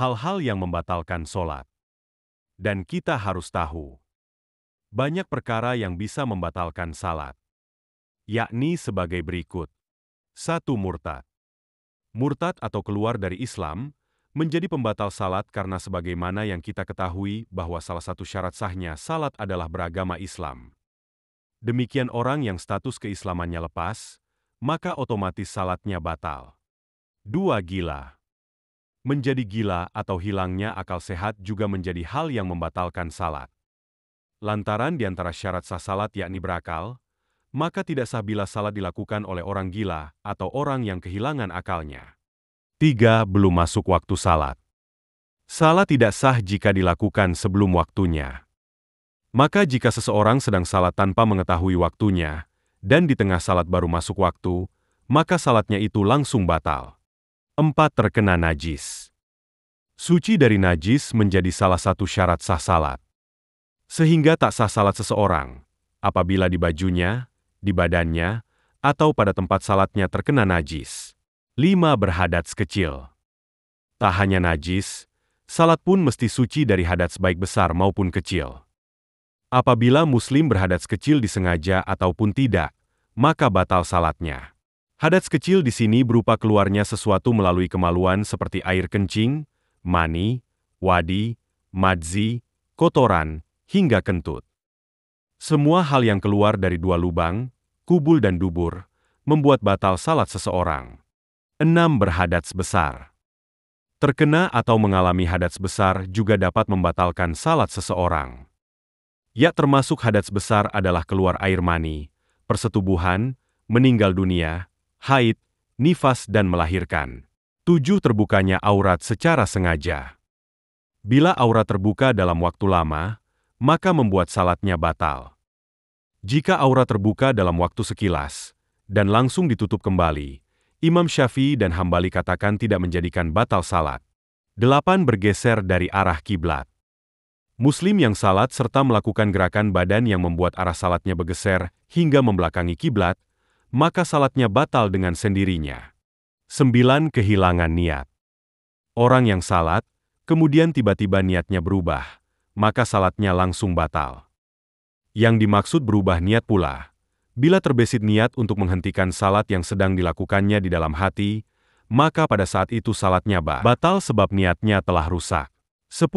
hal-hal yang membatalkan sholat, Dan kita harus tahu, banyak perkara yang bisa membatalkan salat, yakni sebagai berikut. satu Murtad Murtad atau keluar dari Islam, menjadi pembatal salat karena sebagaimana yang kita ketahui bahwa salah satu syarat sahnya salat adalah beragama Islam. Demikian orang yang status keislamannya lepas, maka otomatis salatnya batal. Dua Gila menjadi gila atau hilangnya akal sehat juga menjadi hal yang membatalkan salat. Lantaran di antara syarat sah salat yakni berakal, maka tidak sah bila salat dilakukan oleh orang gila atau orang yang kehilangan akalnya. Tiga, Belum masuk waktu salat. Salat tidak sah jika dilakukan sebelum waktunya. Maka jika seseorang sedang salat tanpa mengetahui waktunya, dan di tengah salat baru masuk waktu, maka salatnya itu langsung batal. 4. Terkena najis. Suci dari najis menjadi salah satu syarat sah salat. Sehingga tak sah salat seseorang, apabila di bajunya, di badannya, atau pada tempat salatnya terkena najis. 5. Berhadats kecil. Tak hanya najis, salat pun mesti suci dari hadats baik besar maupun kecil. Apabila muslim berhadats kecil disengaja ataupun tidak, maka batal salatnya. Hadats kecil di sini berupa keluarnya sesuatu melalui kemaluan seperti air kencing, mani, wadi, madzi, kotoran, hingga kentut. Semua hal yang keluar dari dua lubang, kubul dan dubur, membuat batal salat seseorang. Enam Berhadats besar Terkena atau mengalami hadats besar juga dapat membatalkan salat seseorang. Ya termasuk hadats besar adalah keluar air mani, persetubuhan, meninggal dunia, haid, nifas dan melahirkan. Tujuh terbukanya aurat secara sengaja. Bila aurat terbuka dalam waktu lama, maka membuat salatnya batal. Jika aurat terbuka dalam waktu sekilas, dan langsung ditutup kembali, Imam Syafi'i dan Hambali katakan tidak menjadikan batal salat. Delapan bergeser dari arah kiblat. Muslim yang salat serta melakukan gerakan badan yang membuat arah salatnya bergeser hingga membelakangi kiblat, maka salatnya batal dengan sendirinya. 9. Kehilangan niat Orang yang salat, kemudian tiba-tiba niatnya berubah, maka salatnya langsung batal. Yang dimaksud berubah niat pula, bila terbesit niat untuk menghentikan salat yang sedang dilakukannya di dalam hati, maka pada saat itu salatnya batal sebab niatnya telah rusak. 10.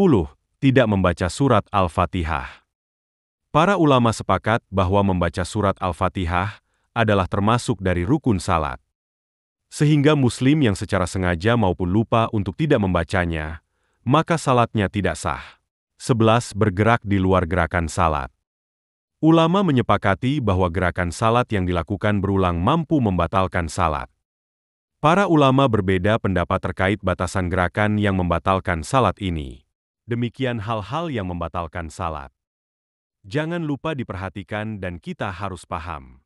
Tidak membaca surat Al-Fatihah Para ulama sepakat bahwa membaca surat Al-Fatihah adalah termasuk dari rukun salat. Sehingga muslim yang secara sengaja maupun lupa untuk tidak membacanya, maka salatnya tidak sah. Sebelas Bergerak di luar gerakan salat. Ulama menyepakati bahwa gerakan salat yang dilakukan berulang mampu membatalkan salat. Para ulama berbeda pendapat terkait batasan gerakan yang membatalkan salat ini. Demikian hal-hal yang membatalkan salat. Jangan lupa diperhatikan dan kita harus paham.